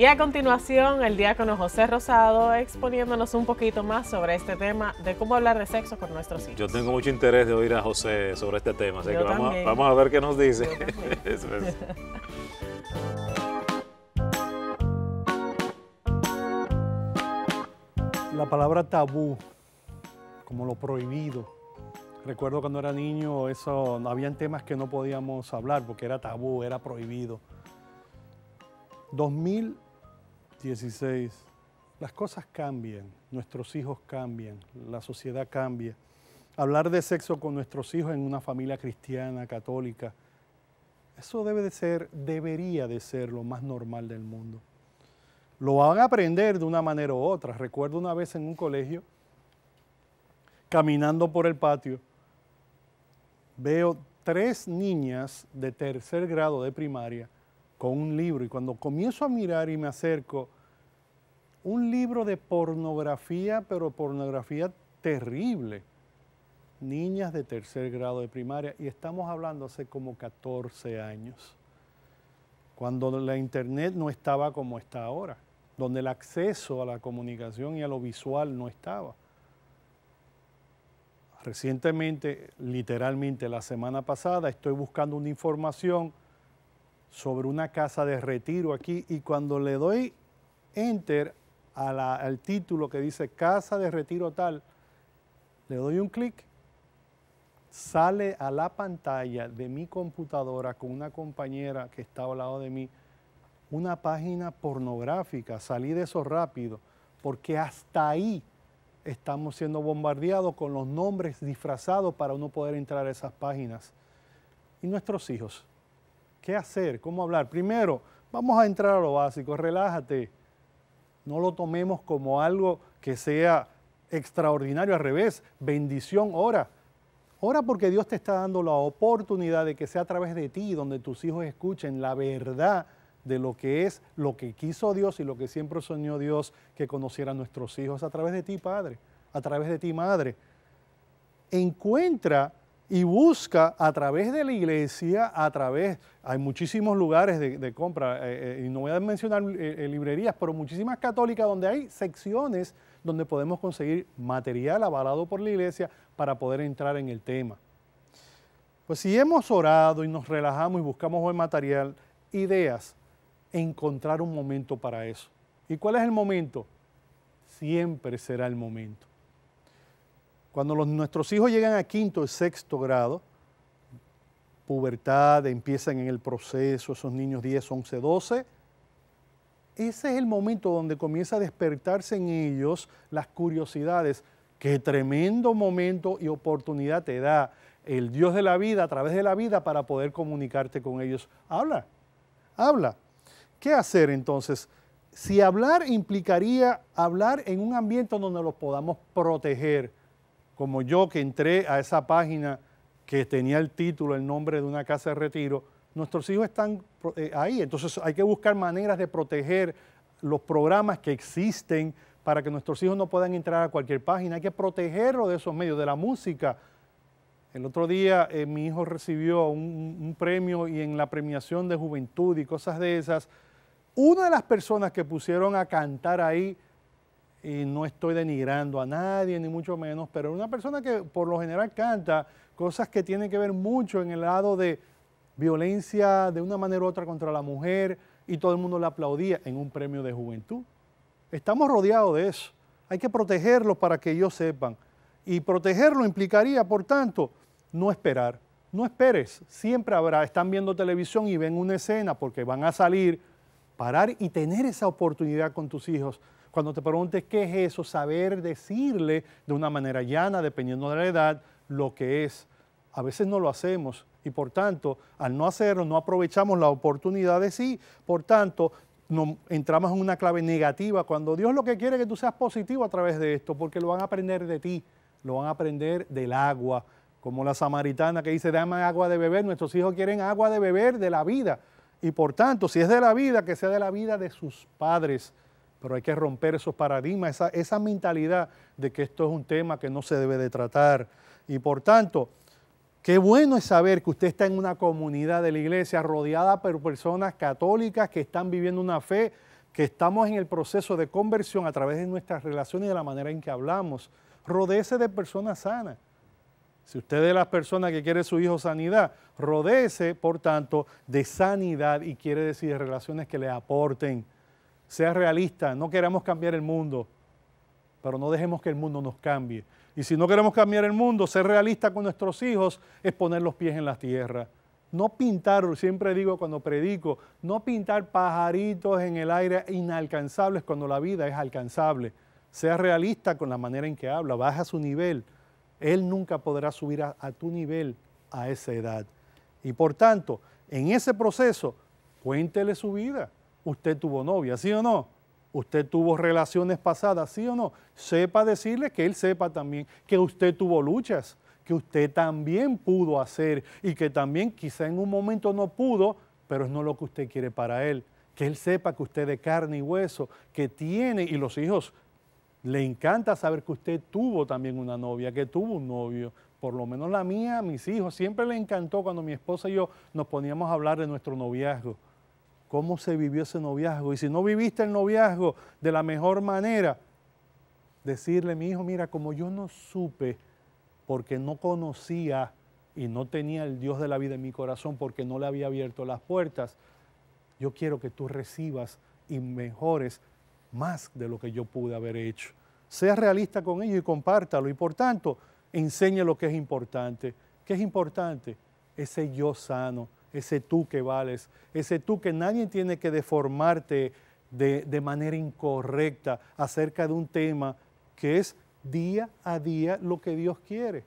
Y a continuación, el diácono José Rosado exponiéndonos un poquito más sobre este tema de cómo hablar de sexo con nuestros hijos. Yo tengo mucho interés de oír a José sobre este tema, así que vamos a, ver qué nos dice. La palabra tabú, como lo prohibido. Recuerdo cuando era niño, eso, habían temas que no podíamos hablar porque era tabú, era prohibido. 2000 16. Las cosas cambian, nuestros hijos cambian, la sociedad cambia. Hablar de sexo con nuestros hijos en una familia cristiana, católica, eso debe de ser, debería de ser lo más normal del mundo. Lo van a aprender de una manera u otra. Recuerdo una vez en un colegio, caminando por el patio, veo tres niñas de tercer grado de primaria con un libro y cuando comienzo a mirar y me acerco, un libro de pornografía, pero pornografía terrible. Niñas de tercer grado de primaria, y estamos hablando hace como 14 años, cuando la internet no estaba como está ahora, donde el acceso a la comunicación y a lo visual no estaba. Recientemente, literalmente la semana pasada, estoy buscando una información sobre una casa de retiro aquí y cuando le doy enter al título que dice casa de retiro tal, le doy un clic, sale a la pantalla de mi computadora con una compañera que está al lado de mí, una página pornográfica, salí de eso rápido, porque hasta ahí estamos siendo bombardeados con los nombres disfrazados para no poder entrar a esas páginas. Y nuestros hijos, ¿Qué hacer? ¿Cómo hablar? Primero, vamos a entrar a lo básico, relájate. No lo tomemos como algo que sea extraordinario, al revés, bendición, ora. Ora porque Dios te está dando la oportunidad de que sea a través de ti donde tus hijos escuchen la verdad de lo que es, lo que quiso Dios y lo que siempre soñó Dios que conocieran nuestros hijos a través de ti, Padre, a través de ti, Madre. Encuentra y busca a través de la iglesia, a través, hay muchísimos lugares de, compra, eh, eh, y no voy a mencionar eh, librerías, pero muchísimas católicas donde hay secciones donde podemos conseguir material avalado por la iglesia para poder entrar en el tema. Pues si hemos orado y nos relajamos y buscamos buen material, ideas, encontrar un momento para eso. ¿Y cuál es el momento? Siempre será el momento. Cuando nuestros hijos llegan a quinto y sexto grado, pubertad, empiezan en el proceso, esos niños 10, 11, 12, ese es el momento donde comienza a despertarse en ellos las curiosidades. Qué tremendo momento y oportunidad te da el Dios de la vida a través de la vida para poder comunicarte con ellos. Habla, habla. ¿Qué hacer entonces? Si hablar implicaría hablar en un ambiente donde los podamos proteger, como yo que entré a esa página que tenía el título, el nombre de una casa de retiro, nuestros hijos están eh, ahí. Entonces hay que buscar maneras de proteger los programas que existen para que nuestros hijos no puedan entrar a cualquier página. Hay que protegerlos de esos medios, de la música. El otro día eh, mi hijo recibió un premio y en la premiación de juventud y cosas de esas, una de las personas que pusieron a cantar ahí y no estoy denigrando a nadie, ni mucho menos, pero una persona que por lo general canta cosas que tienen que ver mucho en el lado de violencia de una manera u otra contra la mujer y todo el mundo le aplaudía en un premio de juventud. Estamos rodeados de eso. Hay que protegerlo para que ellos sepan. Y protegerlo implicaría, por tanto, no esperar. No esperes. Siempre habrá. Están viendo televisión y ven una escena porque van a salir. Parar y tener esa oportunidad con tus hijos cuando te preguntes qué es eso, saber decirle de una manera llana, dependiendo de la edad, lo que es. A veces no lo hacemos y por tanto, al no hacerlo, no aprovechamos la oportunidad de sí. Por tanto, entramos en una clave negativa cuando Dios lo que quiere es que tú seas positivo a través de esto, porque lo van a aprender de ti, lo van a aprender del agua, como la samaritana que dice, dame agua de beber, nuestros hijos quieren agua de beber de la vida. Y por tanto, si es de la vida, que sea de la vida de sus padres pero hay que romper esos paradigmas, esa, mentalidad de que esto es un tema que no se debe de tratar. Y por tanto, qué bueno es saber que usted está en una comunidad de la iglesia rodeada por personas católicas que están viviendo una fe, que estamos en el proceso de conversión a través de nuestras relaciones y de la manera en que hablamos. Rodece de personas sanas. Si usted es la persona que quiere su hijo sanidad, rodece, por tanto, de sanidad y quiere decir relaciones que le aporten sea realista, no queremos cambiar el mundo, pero no dejemos que el mundo nos cambie. Y si no queremos cambiar el mundo, ser realista con nuestros hijos es poner los pies en la tierra. No pintar, siempre digo cuando predico, no pintar pajaritos en el aire inalcanzables cuando la vida es alcanzable. Sea realista con la manera en que habla, baja su nivel. Él nunca podrá subir a, a tu nivel a esa edad. Y por tanto, en ese proceso, cuéntele su vida usted tuvo novia, ¿sí o no? Usted tuvo relaciones pasadas, ¿sí o no? Sepa decirle que él sepa también que usted tuvo luchas, que usted también pudo hacer y que también quizá en un momento no pudo, pero es no lo que usted quiere para él. Que él sepa que usted de carne y hueso, que tiene, y los hijos le encanta saber que usted tuvo también una novia, que tuvo un novio, por lo menos la mía, mis hijos, siempre le encantó cuando mi esposa y yo nos poníamos a hablar de nuestro noviazgo cómo se vivió ese noviazgo. Y si no viviste el noviazgo de la mejor manera, decirle, mi hijo, mira, como yo no supe, porque no conocía y no tenía el Dios de la vida en mi corazón, porque no le había abierto las puertas, yo quiero que tú recibas y mejores más de lo que yo pude haber hecho. Sea realista con ello y compártalo. Y por tanto, enseñe lo que es importante. ¿Qué es importante? Ese yo sano, ese tú que vales, ese tú que nadie tiene que deformarte de, manera incorrecta acerca de un tema que es día a día lo que Dios quiere.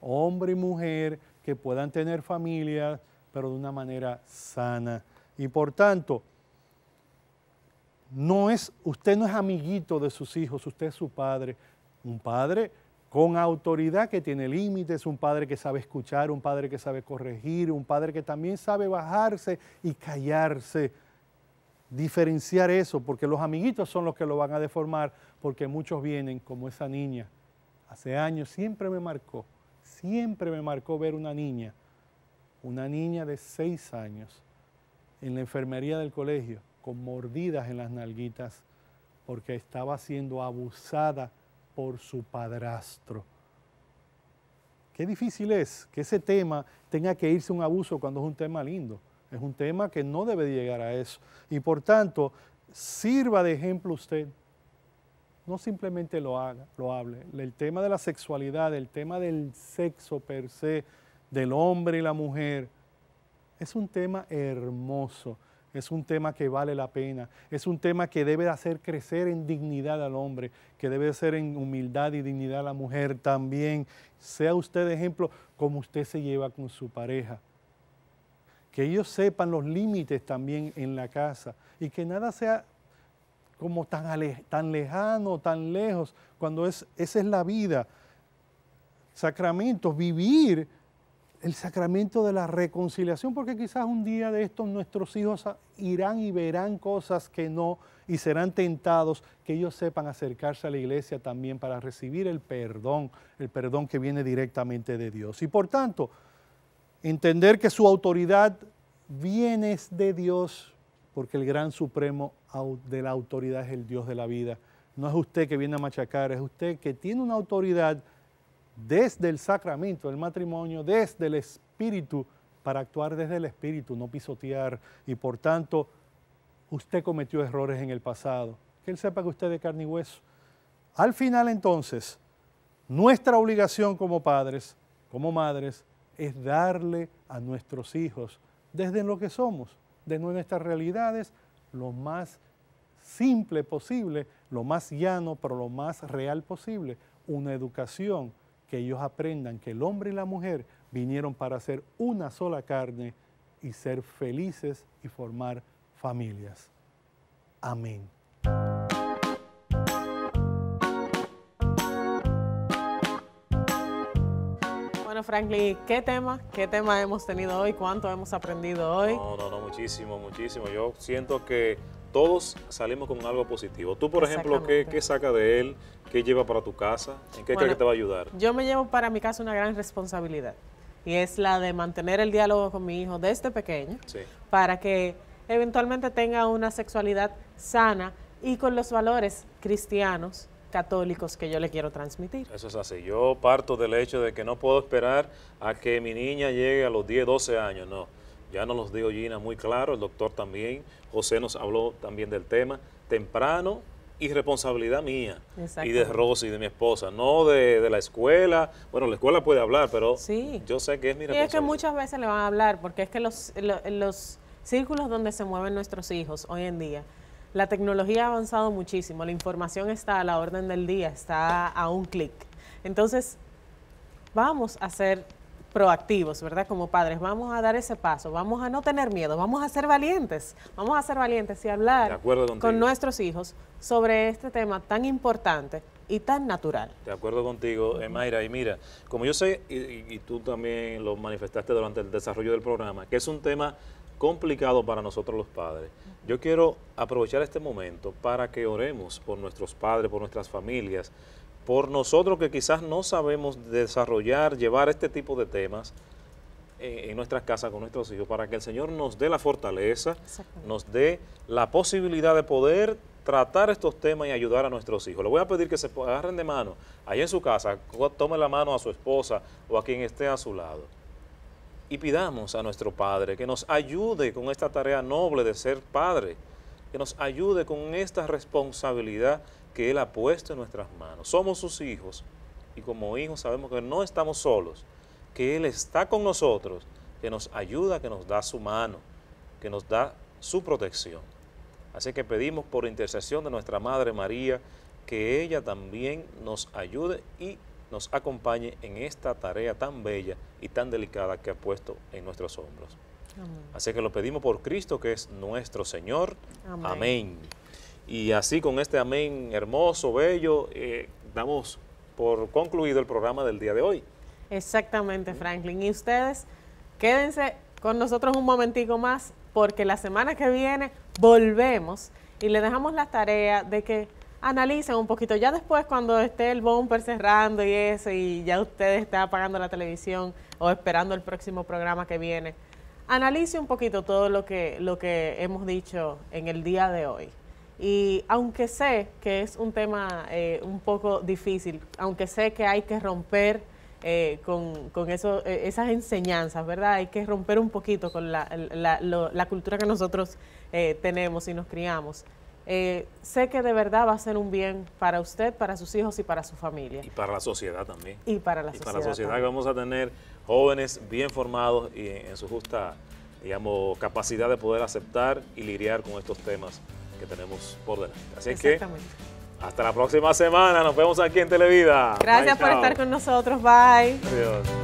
Hombre y mujer que puedan tener familia, pero de una manera sana. Y por tanto, no es, usted no es amiguito de sus hijos, usted es su padre. Un padre con autoridad que tiene límites, un padre que sabe escuchar, un padre que sabe corregir, un padre que también sabe bajarse y callarse. Diferenciar eso, porque los amiguitos son los que lo van a deformar, porque muchos vienen como esa niña. Hace años siempre me marcó, siempre me marcó ver una niña, una niña de seis años, en la enfermería del colegio, con mordidas en las nalguitas, porque estaba siendo abusada por su padrastro. Qué difícil es que ese tema tenga que irse un abuso cuando es un tema lindo. Es un tema que no debe llegar a eso. Y por tanto, sirva de ejemplo usted. No simplemente lo haga, lo hable. El tema de la sexualidad, el tema del sexo per se, del hombre y la mujer, es un tema hermoso es un tema que vale la pena, es un tema que debe hacer crecer en dignidad al hombre, que debe ser en humildad y dignidad a la mujer también. Sea usted ejemplo como usted se lleva con su pareja. Que ellos sepan los límites también en la casa y que nada sea como tan, tan lejano, tan lejos, cuando es, esa es la vida. Sacramentos, vivir el sacramento de la reconciliación, porque quizás un día de estos nuestros hijos irán y verán cosas que no y serán tentados, que ellos sepan acercarse a la iglesia también para recibir el perdón, el perdón que viene directamente de Dios. Y por tanto, entender que su autoridad viene de Dios, porque el gran supremo de la autoridad es el Dios de la vida. No es usted que viene a machacar, es usted que tiene una autoridad desde el sacramento del matrimonio, desde el espíritu, para actuar desde el espíritu, no pisotear. Y por tanto, usted cometió errores en el pasado. Que él sepa que usted es de carne y hueso. Al final entonces, nuestra obligación como padres, como madres, es darle a nuestros hijos, desde lo que somos, desde nuestras realidades, lo más simple posible, lo más llano, pero lo más real posible, una educación que ellos aprendan que el hombre y la mujer vinieron para ser una sola carne y ser felices y formar familias. Amén. Bueno, Franklin, ¿qué tema? ¿Qué tema hemos tenido hoy? ¿Cuánto hemos aprendido hoy? No, no, no, muchísimo, muchísimo. Yo siento que todos salimos con algo positivo. Tú, por ejemplo, ¿qué, ¿qué, saca de él? ¿Qué lleva para tu casa? ¿En qué crees que te va a ayudar? Yo me llevo para mi casa una gran responsabilidad y es la de mantener el diálogo con mi hijo desde pequeño para que eventualmente tenga una sexualidad sana y con los valores cristianos católicos que yo le quiero transmitir. Eso es así. Yo parto del hecho de que no puedo esperar a que mi niña llegue a los 10, 12 años, no ya nos los dio Gina muy claro, el doctor también, José nos habló también del tema. Temprano y responsabilidad mía y de Rosy, de mi esposa, no de, la escuela. Bueno, la escuela puede hablar, pero sí. yo sé que es mi responsabilidad. Y es que muchas veces le van a hablar, porque es que los, los, círculos donde se mueven nuestros hijos hoy en día, la tecnología ha avanzado muchísimo, la información está a la orden del día, está a un clic. Entonces, vamos a hacer proactivos, ¿verdad? Como padres, vamos a dar ese paso, vamos a no tener miedo, vamos a ser valientes, vamos a ser valientes y hablar con nuestros hijos sobre este tema tan importante y tan natural. De acuerdo contigo, eh, Mayra, y mira, como yo sé, y, y tú también lo manifestaste durante el desarrollo del programa, que es un tema complicado para nosotros los padres. Yo quiero aprovechar este momento para que oremos por nuestros padres, por nuestras familias, por nosotros que quizás no sabemos desarrollar, llevar este tipo de temas en nuestras casas con nuestros hijos, para que el Señor nos dé la fortaleza, nos dé la posibilidad de poder tratar estos temas y ayudar a nuestros hijos. Le voy a pedir que se agarren de mano ahí en su casa, tome la mano a su esposa o a quien esté a su lado. Y pidamos a nuestro Padre que nos ayude con esta tarea noble de ser Padre, que nos ayude con esta responsabilidad que Él ha puesto en nuestras manos. Somos sus hijos y como hijos sabemos que no estamos solos, que Él está con nosotros, que nos ayuda, que nos da su mano, que nos da su protección. Así que pedimos por intercesión de nuestra Madre María que ella también nos ayude y nos acompañe en esta tarea tan bella y tan delicada que ha puesto en nuestros hombros. Así que lo pedimos por Cristo que es nuestro Señor. Amén. Y así con este amén hermoso, bello, eh, damos por concluido el programa del día de hoy. Exactamente, Franklin. Y ustedes, quédense con nosotros un momentico más, porque la semana que viene volvemos y le dejamos la tarea de que analicen un poquito. Ya después, cuando esté el bumper cerrando y eso, y ya usted está apagando la televisión o esperando el próximo programa que viene, analice un poquito todo lo que, lo que hemos dicho en el día de hoy. Y aunque sé que es un tema eh, un poco difícil, aunque sé que hay que romper eh, con, eh, esas enseñanzas, ¿verdad? Hay que romper un poquito con la, cultura que nosotros tenemos y nos criamos. sé que de verdad va a ser un bien para usted, para sus hijos y para su familia. Y para la sociedad también. Y para la sociedad. Para la sociedad que vamos a tener jóvenes bien formados y en, en su justa, digamos, capacidad de poder aceptar y lidiar con estos temas que tenemos por delante. Así que hasta la próxima semana. Nos vemos aquí en Televida. Gracias por estar con nosotros. Bye. Adiós.